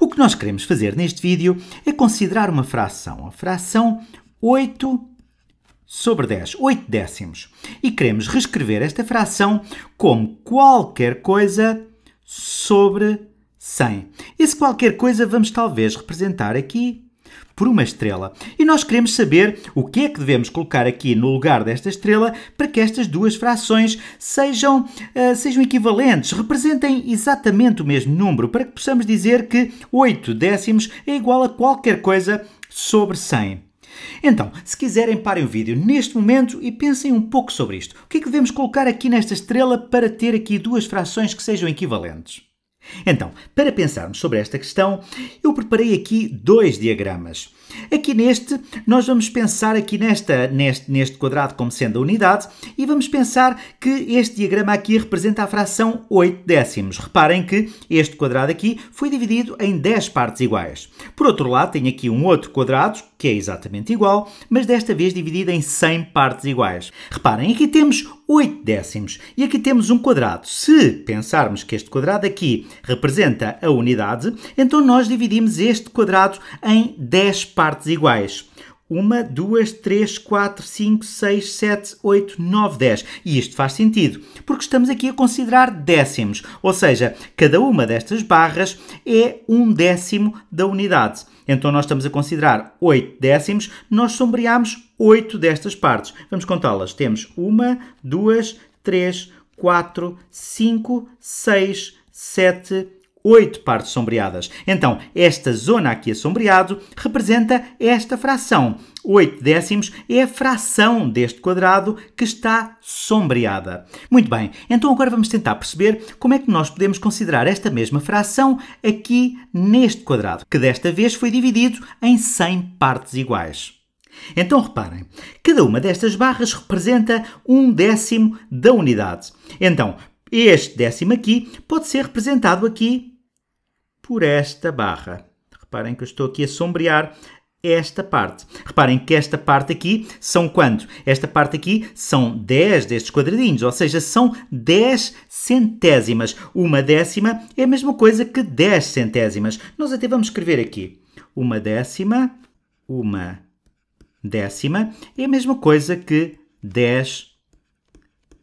O que nós queremos fazer neste vídeo é considerar uma fração, a fração 8 sobre 10, 8 décimos. E queremos reescrever esta fração como qualquer coisa sobre 100. Esse qualquer coisa vamos talvez representar aqui por uma estrela. E nós queremos saber o que é que devemos colocar aqui no lugar desta estrela para que estas duas frações sejam, uh, sejam equivalentes, representem exatamente o mesmo número, para que possamos dizer que 8 décimos é igual a qualquer coisa sobre 100. Então, se quiserem, parem o vídeo neste momento e pensem um pouco sobre isto. O que é que devemos colocar aqui nesta estrela para ter aqui duas frações que sejam equivalentes? Então, para pensarmos sobre esta questão, eu preparei aqui dois diagramas. Aqui neste, nós vamos pensar aqui nesta, neste, neste quadrado como sendo a unidade e vamos pensar que este diagrama aqui representa a fração 8 décimos. Reparem que este quadrado aqui foi dividido em 10 partes iguais. Por outro lado, tem aqui um outro quadrado, que é exatamente igual, mas desta vez dividido em 100 partes iguais. Reparem, aqui temos 8 décimos. E aqui temos um quadrado. Se pensarmos que este quadrado aqui representa a unidade, então nós dividimos este quadrado em 10 partes iguais. 1, 2, 3, 4, 5, 6, 7, 8, 9, 10. E isto faz sentido, porque estamos aqui a considerar décimos, ou seja, cada uma destas barras é um décimo da unidade. Então nós estamos a considerar 8 décimos, nós sombreamos 8 destas partes. Vamos contá-las. Temos 1, 2, 3, 4, 5, 6, 7, 8 oito partes sombreadas. Então, esta zona aqui a sombreado representa esta fração. 8 décimos é a fração deste quadrado que está sombreada. Muito bem, então agora vamos tentar perceber como é que nós podemos considerar esta mesma fração aqui neste quadrado, que desta vez foi dividido em 100 partes iguais. Então reparem, cada uma destas barras representa um décimo da unidade. Então, este décimo aqui pode ser representado aqui por esta barra. Reparem que eu estou aqui a sombrear esta parte. Reparem que esta parte aqui são quantos? Esta parte aqui são 10 destes quadradinhos, ou seja, são 10 centésimas. Uma décima é a mesma coisa que 10 centésimas. Nós até vamos escrever aqui. Uma décima, uma décima é a mesma coisa que 10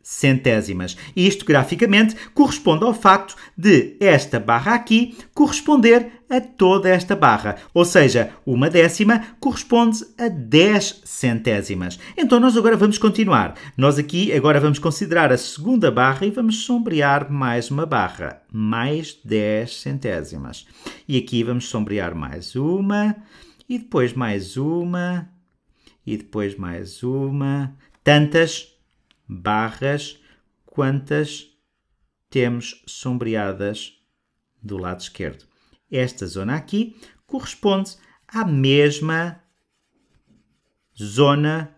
centésimas. E isto graficamente corresponde ao facto de esta barra aqui corresponder a toda esta barra, ou seja, uma décima corresponde a 10 centésimas. Então nós agora vamos continuar. Nós aqui agora vamos considerar a segunda barra e vamos sombrear mais uma barra, mais 10 centésimas. E aqui vamos sombrear mais uma e depois mais uma e depois mais uma, tantas barras quantas temos sombreadas do lado esquerdo. Esta zona aqui corresponde à mesma zona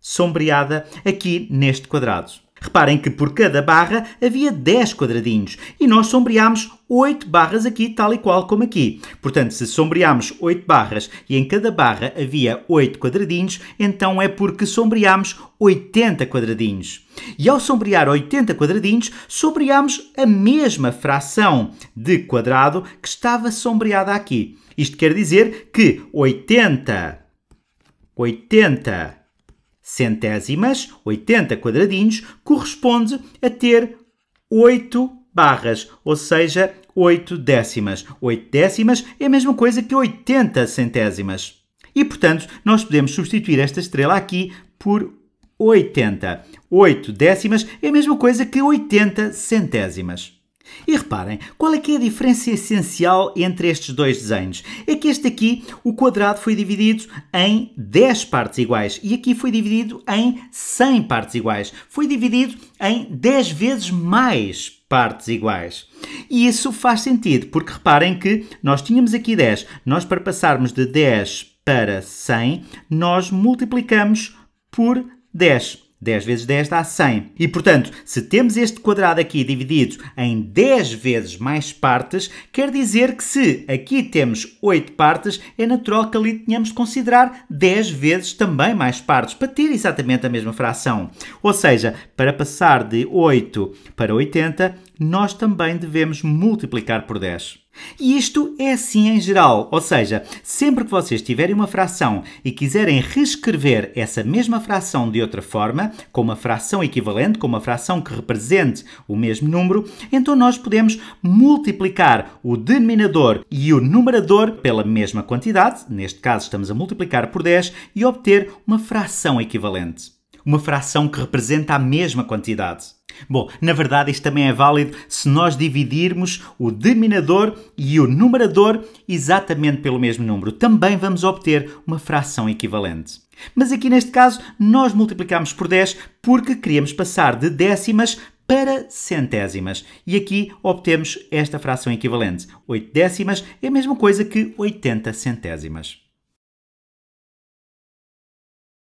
sombreada aqui neste quadrado. Reparem que por cada barra havia 10 quadradinhos e nós sombreámos 8 barras aqui, tal e qual como aqui. Portanto, se sombreámos 8 barras e em cada barra havia 8 quadradinhos, então é porque sombreámos 80 quadradinhos. E ao sombrear 80 quadradinhos, sombreámos a mesma fração de quadrado que estava sombreada aqui. Isto quer dizer que 80, 80 centésimas, 80 quadradinhos, corresponde a ter 8 barras, ou seja, 8 décimas. 8 décimas é a mesma coisa que 80 centésimas. E, portanto, nós podemos substituir esta estrela aqui por 80. 8 décimas é a mesma coisa que 80 centésimas. E reparem, qual é que é a diferença essencial entre estes dois desenhos? É que este aqui, o quadrado foi dividido em 10 partes iguais e aqui foi dividido em 100 partes iguais. Foi dividido em 10 vezes mais partes iguais. E isso faz sentido, porque reparem que nós tínhamos aqui 10. Nós para passarmos de 10 para 100, nós multiplicamos por 10. 10 vezes 10 dá 100. E, portanto, se temos este quadrado aqui dividido em 10 vezes mais partes, quer dizer que se aqui temos 8 partes, é natural que ali tenhamos de considerar 10 vezes também mais partes, para ter exatamente a mesma fração. Ou seja, para passar de 8 para 80, nós também devemos multiplicar por 10. E isto é assim em geral, ou seja, sempre que vocês tiverem uma fração e quiserem reescrever essa mesma fração de outra forma, com uma fração equivalente, com uma fração que represente o mesmo número, então nós podemos multiplicar o denominador e o numerador pela mesma quantidade, neste caso estamos a multiplicar por 10, e obter uma fração equivalente. Uma fração que representa a mesma quantidade. Bom, na verdade, isto também é válido se nós dividirmos o denominador e o numerador exatamente pelo mesmo número. Também vamos obter uma fração equivalente. Mas aqui neste caso, nós multiplicamos por 10 porque queríamos passar de décimas para centésimas. E aqui obtemos esta fração equivalente. 8 décimas é a mesma coisa que 80 centésimas.